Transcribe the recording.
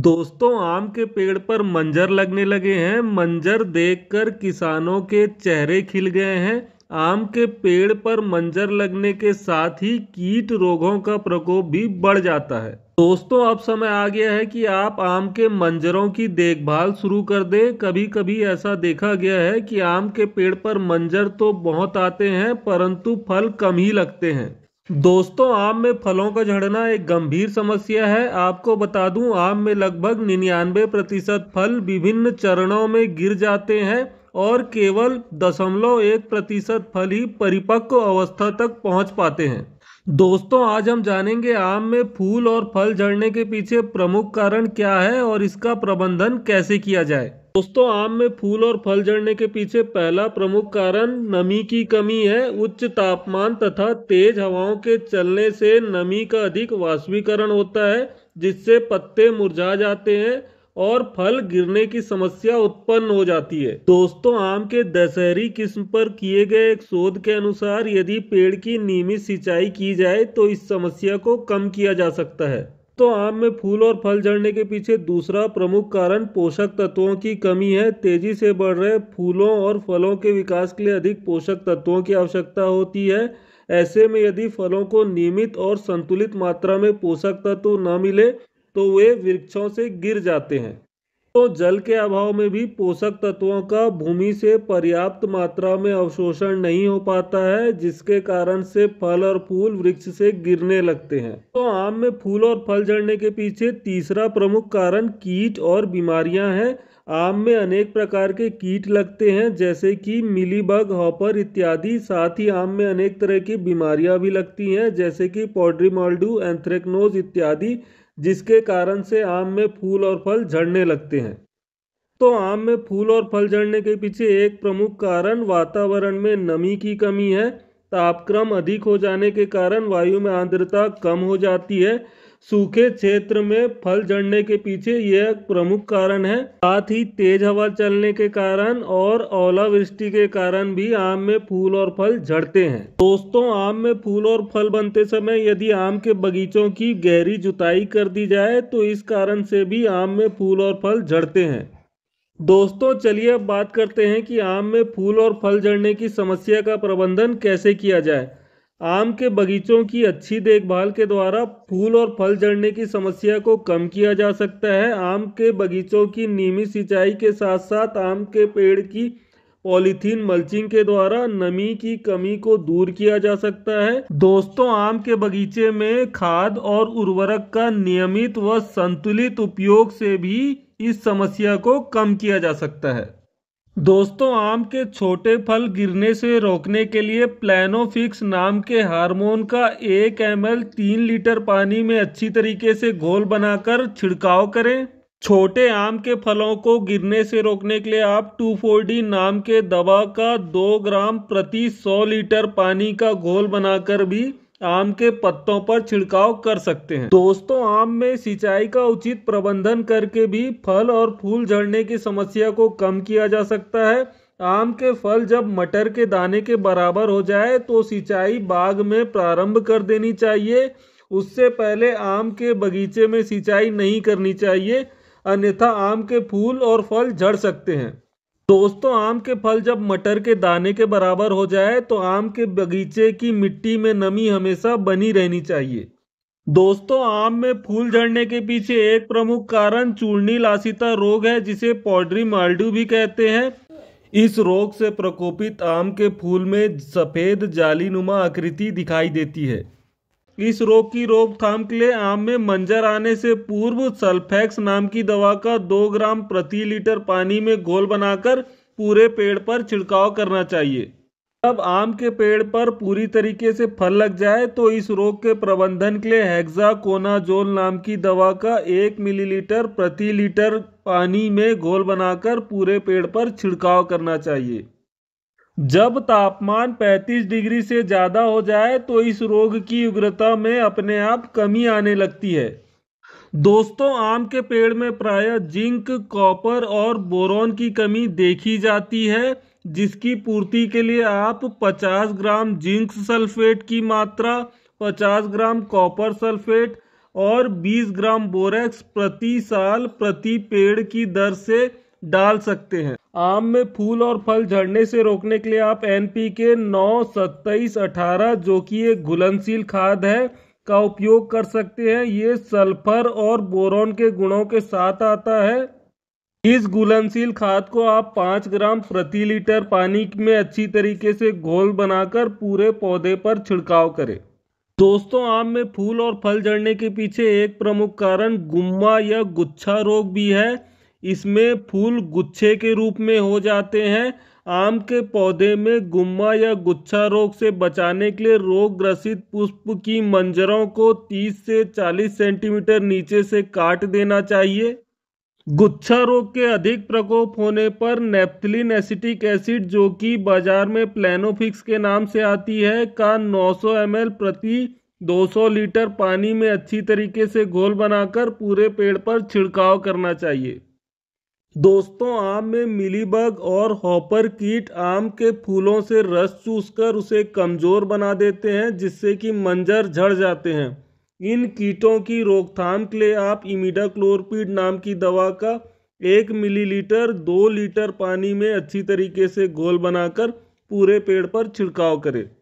दोस्तों आम के पेड़ पर मंजर लगने लगे हैं मंजर देखकर किसानों के चेहरे खिल गए हैं आम के पेड़ पर मंजर लगने के साथ ही कीट रोगों का प्रकोप भी बढ़ जाता है दोस्तों अब समय आ गया है कि आप आम के मंजरों की देखभाल शुरू कर दें कभी कभी ऐसा देखा गया है कि आम के पेड़ पर मंजर तो बहुत आते हैं परंतु फल कम ही लगते हैं दोस्तों आम में फलों का झड़ना एक गंभीर समस्या है आपको बता दूं आम में लगभग निन्यानवे प्रतिशत फल विभिन्न चरणों में गिर जाते हैं और केवल दशमलव एक प्रतिशत फल ही परिपक्व अवस्था तक पहुंच पाते हैं दोस्तों आज हम जानेंगे आम में फूल और फल झड़ने के पीछे प्रमुख कारण क्या है और इसका प्रबंधन कैसे किया जाए दोस्तों आम में फूल और फल जड़ने के पीछे पहला प्रमुख कारण नमी की कमी है उच्च तापमान तथा तेज हवाओं के चलने से नमी का अधिक वाष्पीकरण होता है जिससे पत्ते मुरझा जाते हैं और फल गिरने की समस्या उत्पन्न हो जाती है दोस्तों आम के दशहरी किस्म पर किए गए एक शोध के अनुसार यदि पेड़ की नियमित सिंचाई की जाए तो इस समस्या को कम किया जा सकता है तो आम में फूल और फल झड़ने के पीछे दूसरा प्रमुख कारण पोषक तत्वों की कमी है तेजी से बढ़ रहे फूलों और फलों के विकास के लिए अधिक पोषक तत्वों की आवश्यकता होती है ऐसे में यदि फलों को नियमित और संतुलित मात्रा में पोषक तत्व न मिले तो वे वृक्षों से गिर जाते हैं तो जल के अभाव में भी पोषक तत्वों का भूमि से पर्याप्त मात्रा में अवशोषण नहीं हो पाता है जिसके कारण से फल और फूल वृक्ष से गिरने लगते हैं तो आम में फूल और फल झड़ने के पीछे तीसरा प्रमुख कारण कीट और बीमारियां हैं आम में अनेक प्रकार के कीट लगते हैं जैसे कि मिलीबग हॉपर इत्यादि साथ ही आम में अनेक तरह की बीमारियां भी लगती हैं जैसे कि पॉड्रीमॉल्डू एंथ्रेक्नोज इत्यादि जिसके कारण से आम में फूल और फल झड़ने लगते हैं तो आम में फूल और फल झड़ने के पीछे एक प्रमुख कारण वातावरण में नमी की कमी है तापक्रम अधिक हो जाने के कारण वायु में आर्द्रता कम हो जाती है सूखे क्षेत्र में फल झड़ने के पीछे यह प्रमुख कारण है साथ ही तेज हवा चलने के कारण और ओलावृष्टि के कारण भी आम में फूल और फल झड़ते हैं दोस्तों आम में फूल और फल बनते समय यदि आम के बगीचों की गहरी जुताई कर दी जाए तो इस कारण से भी आम में फूल और फल झड़ते हैं दोस्तों चलिए अब बात करते हैं कि आम में फूल और फल झड़ने की समस्या का प्रबंधन कैसे किया जाए आम के बगीचों की अच्छी देखभाल के द्वारा फूल और फल झड़ने की समस्या को कम किया जा सकता है आम के बगीचों की नियमित सिंचाई के साथ साथ आम के पेड़ की पॉलीथीन मल्चिंग के द्वारा नमी की कमी को दूर किया जा सकता है दोस्तों आम के बगीचे में खाद और उर्वरक का नियमित व संतुलित उपयोग से भी इस समस्या को कम किया जा सकता है दोस्तों आम के छोटे फल गिरने से रोकने के लिए प्लानोफिक्स नाम के हार्मोन का एक एम एल तीन लीटर पानी में अच्छी तरीके से घोल बनाकर छिड़काव करें छोटे आम के फलों को गिरने से रोकने के लिए आप टू फोर्डी नाम के दवा का दो ग्राम प्रति सौ लीटर पानी का घोल बनाकर भी आम के पत्तों पर छिड़काव कर सकते हैं दोस्तों आम में सिंचाई का उचित प्रबंधन करके भी फल और फूल झड़ने की समस्या को कम किया जा सकता है आम के फल जब मटर के दाने के बराबर हो जाए तो सिंचाई बाग में प्रारंभ कर देनी चाहिए उससे पहले आम के बगीचे में सिंचाई नहीं करनी चाहिए अन्यथा आम के फूल और फल झड़ सकते हैं तो दोस्तों आम के फल जब मटर के दाने के बराबर हो जाए तो आम के बगीचे की मिट्टी में नमी हमेशा बनी रहनी चाहिए दोस्तों आम में फूल झड़ने के पीछे एक प्रमुख कारण चूर्णी लासिता रोग है जिसे पॉड्री माल्डू भी कहते हैं इस रोग से प्रकोपित आम के फूल में सफेद जालीनुमा आकृति दिखाई देती है इस रोग की रोकथाम के लिए आम में मंजर आने से पूर्व सल्फेक्स नाम की दवा का दो ग्राम प्रति लीटर पानी में घोल बनाकर पूरे पेड़ पर छिड़काव करना चाहिए जब आम के पेड़ पर पूरी तरीके से फल लग जाए तो इस रोग के प्रबंधन के लिए हेक्साकोनाजोल नाम की दवा का एक मिलीलीटर प्रति लीटर पानी में घोल बनाकर पूरे पेड़ पर छिड़काव करना चाहिए जब तापमान 35 डिग्री से ज़्यादा हो जाए तो इस रोग की उग्रता में अपने आप कमी आने लगती है दोस्तों आम के पेड़ में प्रायः जिंक कॉपर और बोरोन की कमी देखी जाती है जिसकी पूर्ति के लिए आप 50 ग्राम जिंक सल्फेट की मात्रा 50 ग्राम कॉपर सल्फेट और 20 ग्राम बोरेक्स प्रति साल प्रति पेड़ की दर से डाल सकते हैं आम में फूल और फल झड़ने से रोकने के लिए आप एन पी के नौ सत्ताईस अठारह जो कि एक घुलनशील खाद है का उपयोग कर सकते हैं ये सल्फर और बोरोन के गुणों के साथ आता है इस घुलनशील खाद को आप पाँच ग्राम प्रति लीटर पानी में अच्छी तरीके से घोल बनाकर पूरे पौधे पर छिड़काव करें दोस्तों आम में फूल और फल झड़ने के पीछे एक प्रमुख कारण गुम्मा या गुच्छा रोग भी है इसमें फूल गुच्छे के रूप में हो जाते हैं आम के पौधे में गुम्मा या गुच्छा रोग से बचाने के लिए रोग ग्रसित पुष्प की मंजरों को 30 से 40 सेंटीमीटर नीचे से काट देना चाहिए गुच्छा रोग के अधिक प्रकोप होने पर नेप्थलिन एसिटिक एसिड जो कि बाजार में प्लानोफिक्स के नाम से आती है का 900 सौ प्रति 200 लीटर पानी में अच्छी तरीके से घोल बनाकर पूरे पेड़ पर छिड़काव करना चाहिए दोस्तों आम में मिलीबग और हॉपर कीट आम के फूलों से रस चूसकर उसे कमज़ोर बना देते हैं जिससे कि मंजर झड़ जाते हैं इन कीटों की रोकथाम के लिए आप इमिडाक्लोरपीड नाम की दवा का एक मिलीलीटर दो लीटर पानी में अच्छी तरीके से घोल बनाकर पूरे पेड़ पर छिड़काव करें